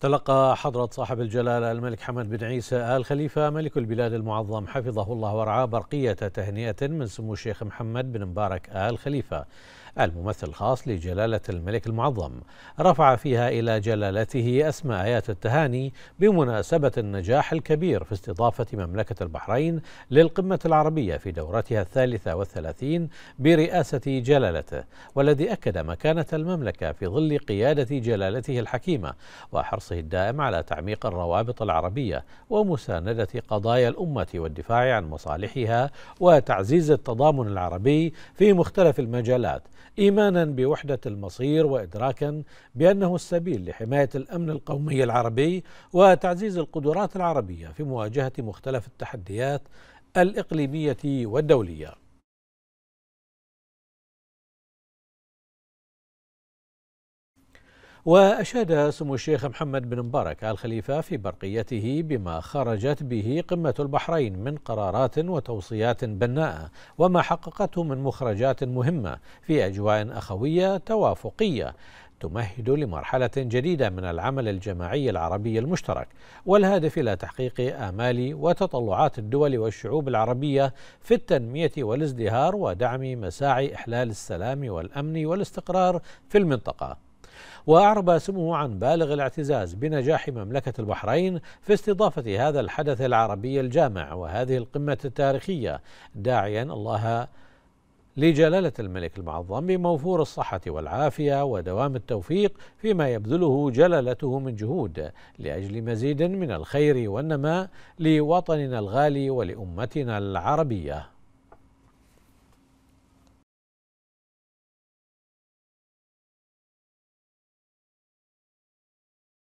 تلقى حضرة صاحب الجلالة الملك حمد بن عيسى آل خليفة ملك البلاد المعظم حفظه الله ورعاه برقية تهنئة من سمو الشيخ محمد بن مبارك آل خليفة الممثل الخاص لجلالة الملك المعظم رفع فيها إلى جلالته أسماء آيات التهاني بمناسبة النجاح الكبير في استضافة مملكة البحرين للقمة العربية في دورتها الثالثة والثلاثين برئاسة جلالته والذي أكد مكانة المملكة في ظل قيادة جلالته الحكيمة وحرصه الدائم على تعميق الروابط العربية ومساندة قضايا الأمة والدفاع عن مصالحها وتعزيز التضامن العربي في مختلف المجالات ايمانا بوحده المصير وادراكا بانه السبيل لحمايه الامن القومي العربي وتعزيز القدرات العربيه في مواجهه مختلف التحديات الاقليميه والدوليه وأشاد سمو الشيخ محمد بن مبارك آل خليفة في برقيته بما خرجت به قمة البحرين من قرارات وتوصيات بناءة وما حققته من مخرجات مهمة في أجواء أخوية توافقية تمهد لمرحلة جديدة من العمل الجماعي العربي المشترك والهادف إلى تحقيق آمال وتطلعات الدول والشعوب العربية في التنمية والازدهار ودعم مساعي إحلال السلام والأمن والاستقرار في المنطقة وأعرب سمو عن بالغ الاعتزاز بنجاح مملكة البحرين في استضافة هذا الحدث العربي الجامع وهذه القمة التاريخية داعيا الله لجلالة الملك المعظم بموفور الصحة والعافية ودوام التوفيق فيما يبذله جلالته من جهود لأجل مزيد من الخير والنماء لوطننا الغالي ولأمتنا العربية